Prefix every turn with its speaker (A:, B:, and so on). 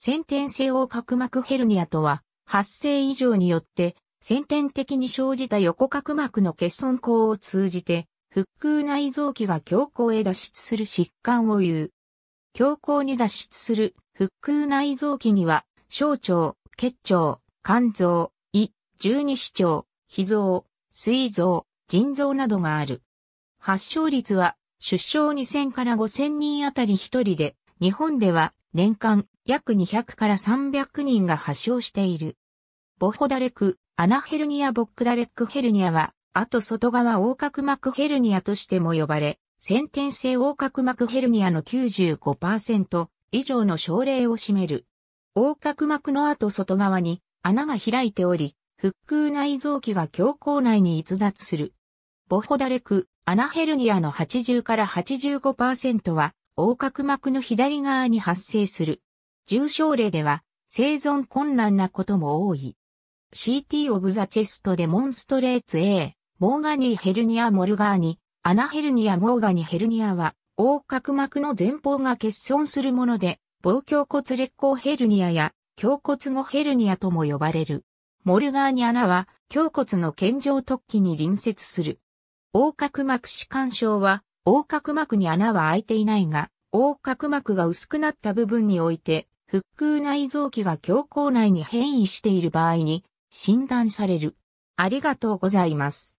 A: 先天性横隔膜ヘルニアとは、発生異常によって、
B: 先天的に生じた横隔膜の欠損口を通じて、腹腔内臓器が強行へ脱出する疾患を言う。強行に脱出する腹腔内臓器には、小腸、血腸、肝臓、胃、十二指腸、脾臓、膵臓、腎臓などがある。発症率は、出生2000から5000人あたり1人で、日本では年間約200から300人が発症している。ボホダレク、アナヘルニアボックダレックヘルニアは、あと外側横隔膜ヘルニアとしても呼ばれ、先天性横隔膜ヘルニアの95%以上の症例を占める。横隔膜の後外側に穴が開いており、腹腔内臓器が胸口内に逸脱する。ボホダレク、アナヘルニアの80から85%は、横隔膜の左側に発生する。重症例では生存困難なことも多い。CT of the chest demonstrates A, モーガニーヘルニアモルガーニ、アナヘルニアモーガニヘルニアは、横隔膜の前方が欠損するもので、膀胸骨裂孔ヘルニアや、胸骨後ヘルニアとも呼ばれる。モルガーニ穴は、胸骨の健常突起に隣接する。横隔膜弛緩症は、横隔膜に穴は開いていないが、横隔膜が薄くなった部分において、腹腔内臓器が強行内に変異している場合に診断
A: される。ありがとうございます。